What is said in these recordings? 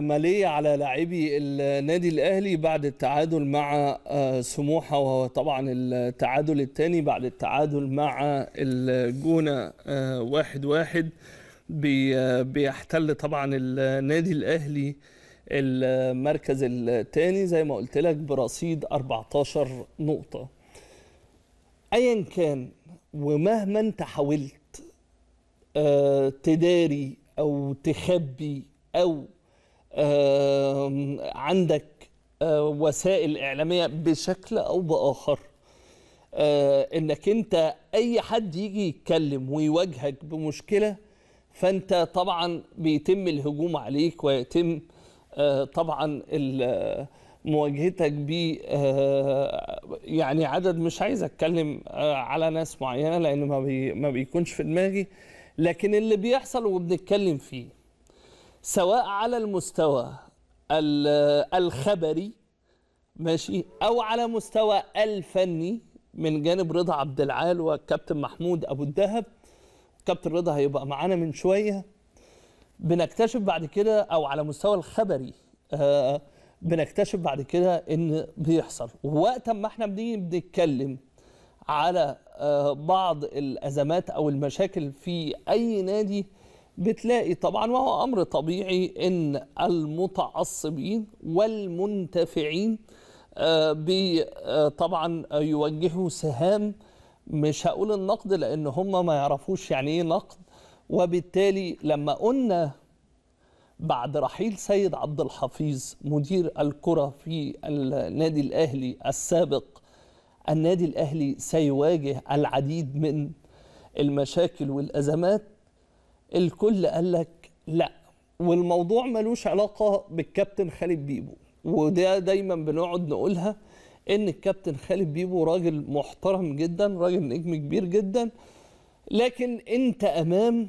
ماليه على لاعبي النادي الاهلي بعد التعادل مع آه، سموحه وهو طبعا التعادل الثاني بعد التعادل مع الجونه آه، واحد واحد آه، بيحتل طبعا النادي الاهلي المركز الثاني زي ما قلت لك برصيد 14 نقطه ايا كان ومهما انت حاولت تداري او تخبي او عندك وسائل اعلاميه بشكل او باخر انك انت اي حد يجي يتكلم ويواجهك بمشكله فانت طبعا بيتم الهجوم عليك ويتم طبعا مواجهتك ب يعني عدد مش عايز اتكلم على ناس معينه لان ما ما بيكونش في دماغي لكن اللي بيحصل وبنتكلم فيه سواء على المستوى الخبري ماشي او على مستوى الفني من جانب رضا عبد العال وكابتن محمود ابو الدهب كابتن رضا هيبقى معانا من شويه بنكتشف بعد كده او على مستوى الخبري آه، بنكتشف بعد كده ان بيحصل ووقت ما احنا بنيجي بنتكلم على آه، بعض الازمات او المشاكل في اي نادي بتلاقي طبعا وهو امر طبيعي ان المتعصبين والمنتفعين آه، آه، طبعا يوجهوا سهام مش هقول النقد لان هم ما يعرفوش يعني ايه نقد وبالتالي لما قلنا بعد رحيل سيد عبد الحفيظ مدير الكرة في النادي الأهلي السابق النادي الأهلي سيواجه العديد من المشاكل والأزمات الكل قال لك لا والموضوع ملوش علاقه بالكابتن خالد بيبو وده دايما بنقعد نقولها ان الكابتن خالد بيبو راجل محترم جدا راجل نجم كبير جدا لكن انت امام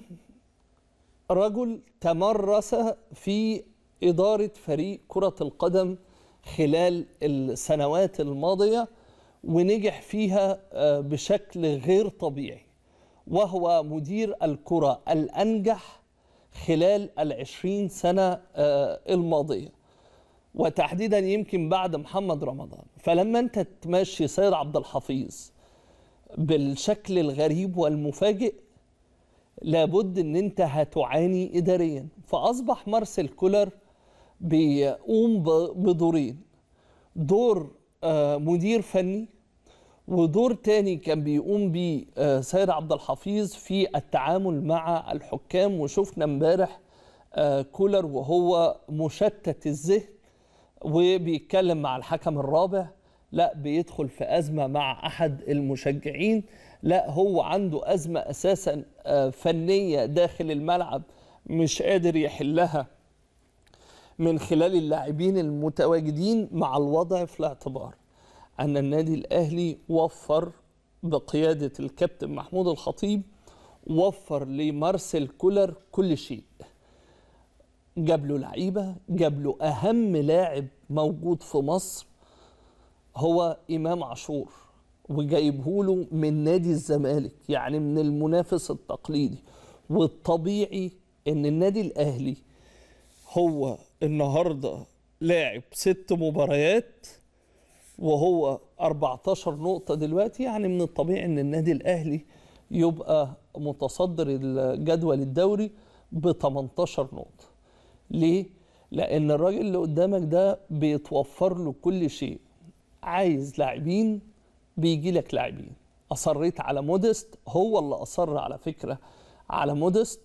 رجل تمرس في اداره فريق كره القدم خلال السنوات الماضيه ونجح فيها آه، بشكل غير طبيعي وهو مدير الكرة الأنجح خلال العشرين سنة آه، الماضية وتحديدا يمكن بعد محمد رمضان فلما أنت تمشي سيد عبد الحفيظ بالشكل الغريب والمفاجئ لابد أن أنت هتعاني إداريا فأصبح مارسيل كولر بيقوم بدورين دور آه، مدير فني ودور تاني كان بيقوم بيه آه، سيد عبد الحفيظ في التعامل مع الحكام وشفنا امبارح آه، كولر وهو مشتت الذهن وبيتكلم مع الحكم الرابع لا بيدخل في أزمة مع أحد المشجعين لا هو عنده أزمة أساسا آه، فنية داخل الملعب مش قادر يحلها من خلال اللاعبين المتواجدين مع الوضع في الاعتبار أن النادي الأهلي وفر بقيادة الكابتن محمود الخطيب وفر لمارسيل كولر كل شيء جاب له لعيبة جاب له أهم لاعب موجود في مصر هو إمام عاشور وجايبه له من نادي الزمالك يعني من المنافس التقليدي والطبيعي ان النادي الاهلي هو النهارده لاعب ست مباريات وهو 14 نقطة دلوقتي يعني من الطبيعي أن النادي الأهلي يبقى متصدر الجدول الدوري ب 18 نقطة ليه؟ لأن الراجل اللي قدامك ده بيتوفر له كل شيء عايز لاعبين بيجي لك لاعبين أصريت على مودست هو اللي أصر على فكرة على مودست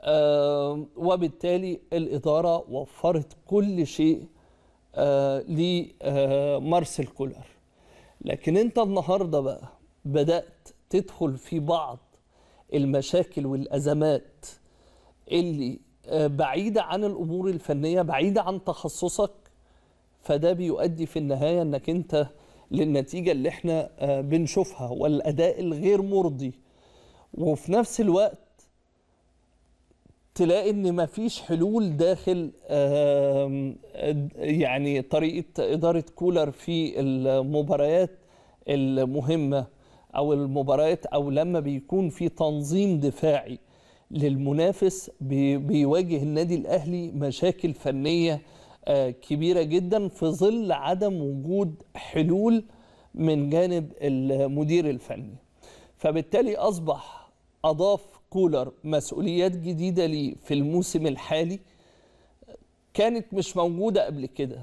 آه وبالتالي الإدارة وفرت كل شيء آه، لمارسيل كولر لكن انت النهارده بقى بدات تدخل في بعض المشاكل والازمات اللي آه، بعيده عن الامور الفنيه بعيده عن تخصصك فده بيؤدي في النهايه انك انت للنتيجه اللي احنا آه، بنشوفها والاداء الغير مرضي وفي نفس الوقت تلاقي ان مفيش حلول داخل يعني طريقه اداره كولر في المباريات المهمه او المباريات او لما بيكون في تنظيم دفاعي للمنافس بيواجه النادي الاهلي مشاكل فنيه آه، كبيره جدا في ظل عدم وجود حلول من جانب المدير الفني فبالتالي اصبح اضاف كولر مسؤوليات جديده ليه في الموسم الحالي كانت مش موجوده قبل كده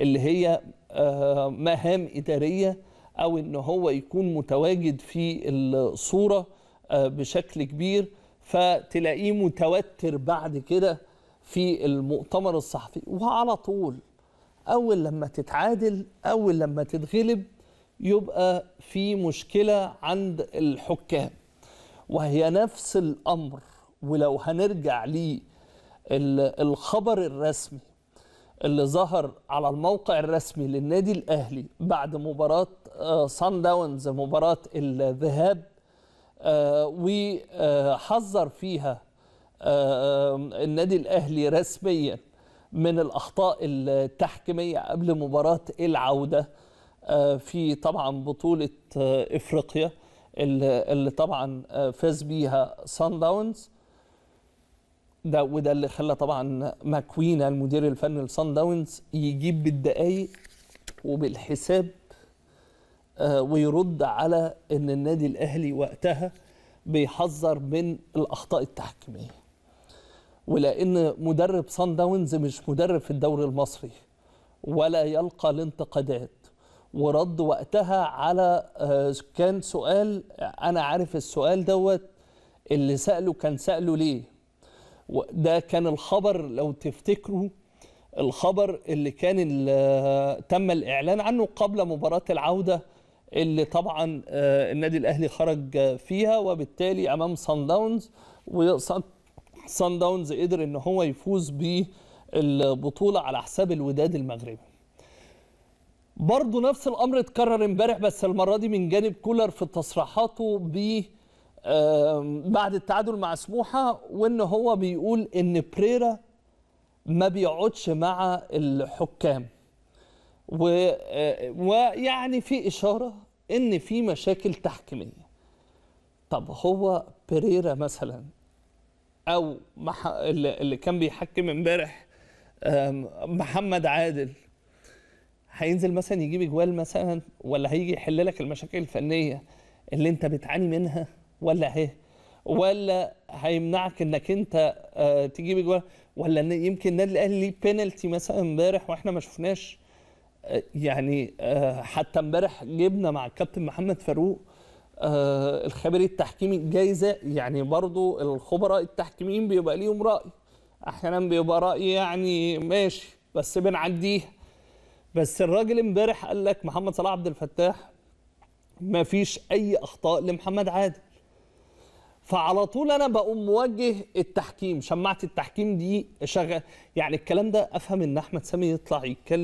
اللي هي آه، مهام اداريه او ان هو يكون متواجد في الصوره آه، بشكل كبير فتلاقيه متوتر بعد كده في المؤتمر الصحفي وعلى طول اول لما تتعادل اول لما تتغلب يبقى في مشكله عند الحكام وهي نفس الأمر ولو هنرجع للخبر الرسمي اللي ظهر على الموقع الرسمي للنادي الأهلي بعد مباراة صن آه، داونز مباراة الذهاب آه، وحذر فيها آه، النادي الأهلي رسميا من الأخطاء التحكيمية قبل مباراة العودة في طبعا بطولة إفريقيا اللي, اللي طبعا آه، فاز بيها سان داونز ده وده اللي خلى طبعا ماكوين المدير الفني لسان داونز يجيب بالدقايق وبالحساب آه، ويرد على ان النادي الاهلي وقتها بيحذر من الاخطاء التحكيميه ولان مدرب سان داونز مش مدرب في الدوري المصري ولا يلقى الانتقادات ورد وقتها على آه، كان سؤال انا عارف السؤال دوت اللي ساله كان ساله ليه ده كان الخبر لو تفتكروا الخبر اللي كان اللي آه، تم الاعلان عنه قبل مباراه العوده اللي طبعا آه، النادي الاهلي خرج فيها وبالتالي امام صن داونز وصن داونز قدر ان هو يفوز بالبطوله على حساب الوداد المغربي برضه نفس الامر اتكرر امبارح بس المره دي من جانب كولر في تصريحاته ب بعد التعادل مع سموحه وان هو بيقول ان بريرا ما بيقعدش مع الحكام و... آه، ويعني في اشاره ان في مشاكل تحكيميه طب هو بريرا مثلا او اللي كان بيحكم امبارح محمد عادل هينزل مثلا يجيب اجوال مثلا ولا هيجي يحل لك المشاكل الفنيه اللي انت بتعاني منها ولا ايه؟ ولا هيمنعك انك انت آه، تجيب اجوال ولا يمكن النادي الاهلي ليه بينالتي مثلا امبارح واحنا ما شفناش آه، يعني آه، حتى امبارح جبنا مع الكابتن محمد فاروق الخبير التحكيمي جايزه يعني برضو الخبراء التحكيميين بيبقى ليهم راي احيانا بيبقى راي يعني ماشي بس بنعديها بس الراجل امبارح قال لك محمد صلاح عبد الفتاح ما فيش اي اخطاء لمحمد عادل فعلى طول انا بقوم موجه التحكيم شماعه التحكيم دي شغل يعني الكلام ده افهم ان احمد سامي يطلع يتكلم